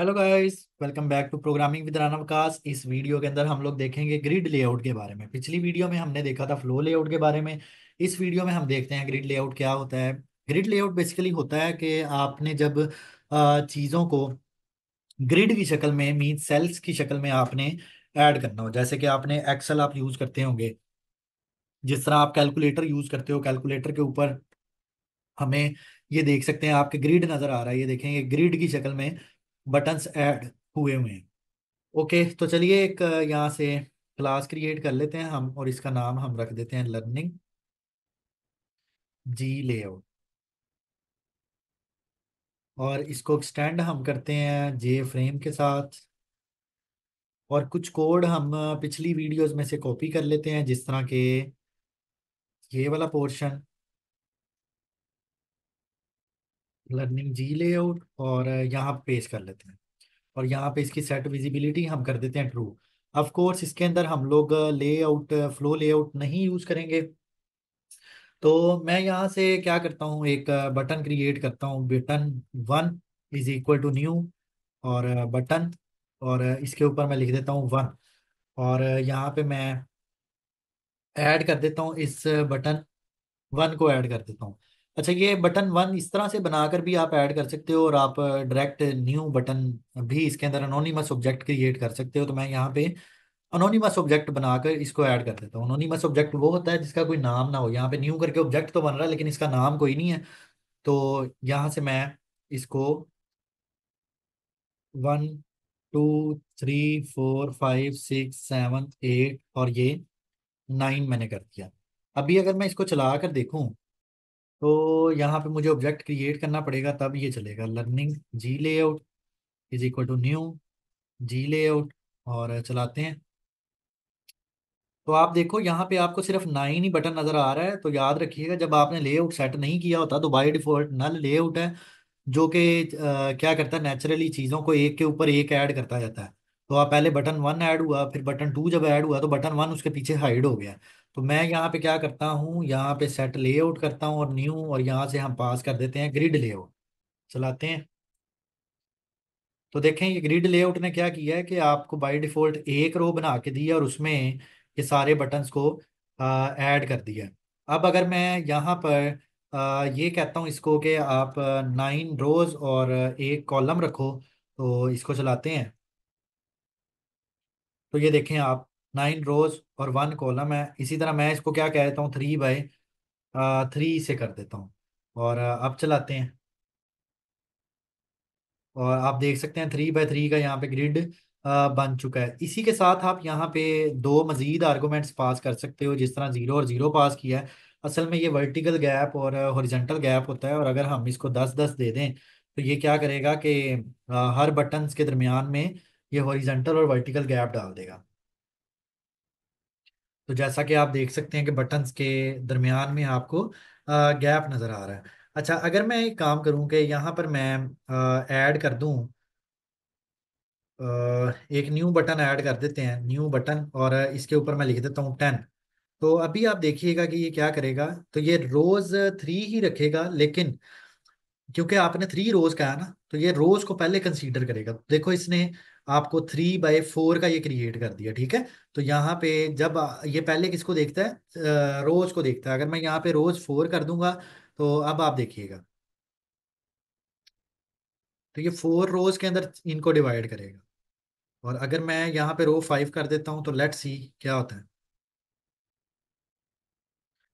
hello guys welcome back to programming with Rana Vikas इस video के अंदर हम लोग देखेंगे ग्रिड लेआउट के बारे में पिछली वीडियो में हमने देखा था फ्लो लेआउट के बारे में इस वीडियो में हम देखते हैं ग्रिड लेआउट क्या होता है ग्रिड लेआउट बेसिकली होता है कि आपने जब चीज़ों को ग्रिड की शक्ल में मीन सेल्स की शक्ल में आपने ऐड करना हो जैसे कि आपने एक्सल आप यूज़ करते होंगे जिस तरह आप कैलकुलेटर यूज़ करते हो कैलकुलेटर के ऊपर हमें ये देख सकते हैं आपके ग्रिड नज़र आ रहा है ये देखें ये ग्रिड की शक्ल में बटन्स ऐड हुए हुए हैं ओके तो चलिए एक यहाँ से क्लास क्रिएट कर लेते हैं हम और इसका नाम हम रख देते हैं लर्निंग जी लेआउट और इसको एक्सटेंड हम करते हैं जे फ्रेम के साथ और कुछ कोड हम पिछली वीडियोस में से कॉपी कर लेते हैं जिस तरह के ये वाला पोर्शन लर्निंग जी लेआउट और यहाँ पेश कर लेते हैं और यहाँ पे इसकी सेट विजिबिलिटी हम कर देते हैं ट्रू ऑफ कोर्स इसके अंदर हम लोग लेआउट फ्लो लेआउट नहीं यूज करेंगे तो मैं यहाँ से क्या करता हूँ एक बटन क्रिएट करता हूँ button one is equal to new और बटन और इसके ऊपर मैं लिख देता हूँ वन और यहाँ पे मैं ऐड कर देता हूँ इस बटन वन को ऐड कर देता हूँ अच्छा ये बटन वन इस तरह से बनाकर भी आप ऐड कर सकते हो और आप डायरेक्ट न्यू बटन भी इसके अंदर अनोनीमस ऑब्जेक्ट क्रिएट कर सकते हो तो मैं यहाँ पे अनोनीमस ऑब्जेक्ट बनाकर इसको ऐड कर देता हूँ अनोनीमस ऑब्जेक्ट वो होता है जिसका कोई नाम ना हो यहाँ पे न्यू करके ऑब्जेक्ट तो बन रहा है लेकिन इसका नाम कोई नहीं है तो यहाँ से मैं इसको one two three four five six seven eight और ये नाइन मैंने कर दिया अभी अगर मैं इसको चला कर देखूँ तो यहाँ पे मुझे ऑब्जेक्ट क्रिएट करना पड़ेगा तब ये चलेगा learning G layout is equal to new G layout और चलाते हैं तो आप देखो यहाँ पे आपको सिर्फ नाइन ही बटन नजर आ रहा है तो याद रखिएगा जब आपने लेआउट सेट नहीं किया होता तो बाय डिफॉल्ट नल लेआउट है जो कि क्या करता है नेचुरली चीज़ों को एक के ऊपर एक ऐड करता जाता है तो आप पहले बटन वन ऐड हुआ फिर बटन टू जब ऐड हुआ तो बटन वन उसके पीछे हाइड हो गया तो मैं यहाँ पे क्या करता हूँ यहाँ पे सेट लेआउट करता हूँ और न्यू और यहाँ से हम पास कर देते हैं ग्रिड लेआउट चलाते हैं तो देखें ये ग्रिड लेआउट ने क्या किया है कि आपको बाय डिफॉल्ट एक रो बना के दिया और उसमें ये सारे बटन्स को ऐड कर दिया अब अगर मैं यहाँ पर आ, ये कहता हूँ इसको कि आप नाइन रोज और एक कॉलम रखो तो इसको चलाते हैं तो ये देखें आप नाइन रोज और वन कॉलम है इसी तरह मैं इसको क्या कह देता हूँ थ्री बाय थ्री से कर देता हूँ और अब चलाते हैं और आप देख सकते हैं थ्री बाय थ्री का यहाँ पे ग्रिड बन चुका है इसी के साथ आप यहाँ पे दो मज़ीद आर्गूमेंट्स पास कर सकते हो जिस तरह ज़ीरो और ज़ीरो पास किया है असल में ये वर्टिकल गैप और हॉरिजेंटल गैप होता है और अगर हम इसको दस दस दे दें तो ये क्या करेगा कि हर बटन्स के दरमियान में ये हॉरिजेंटल और वर्टिकल गैप डाल देगा तो जैसा कि आप देख सकते हैं कि बटन्स के दरमियान में आपको गैप नज़र आ रहा है अच्छा अगर मैं एक काम करूं कि यहाँ पर मैं ऐड कर दूं एक न्यू बटन ऐड कर देते हैं न्यू बटन और इसके ऊपर मैं लिख देता हूँ टेन तो अभी आप देखिएगा कि ये क्या करेगा तो ये रोज़ थ्री ही रखेगा लेकिन क्योंकि आपने थ्री रोज़ कहा ना तो ये रोज़ को पहले कंसीडर करेगा देखो इसने आपको थ्री बाय फोर का ये क्रिएट कर दिया ठीक है तो यहाँ पे जब ये पहले किसको देखता है रोज को देखता है अगर मैं यहाँ पे रोज फोर कर दूंगा तो अब आप देखिएगा तो ये फोर रोज के अंदर इनको डिवाइड करेगा और अगर मैं यहाँ पे रो फाइव कर देता हूँ तो लेट सी क्या होता है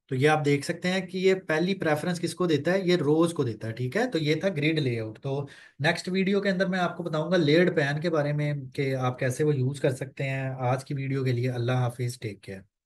तो ये आप देख सकते हैं कि ये पहली प्रेफरेंस किसको देता है ये रोज को देता है ठीक है तो ये था ग्रिड लेआउट तो नेक्स्ट वीडियो के अंदर मैं आपको बताऊंगा लेयर्ड पैन के बारे में कि आप कैसे वो यूज़ कर सकते हैं आज की वीडियो के लिए अल्लाह हाफिज़ टेक केयर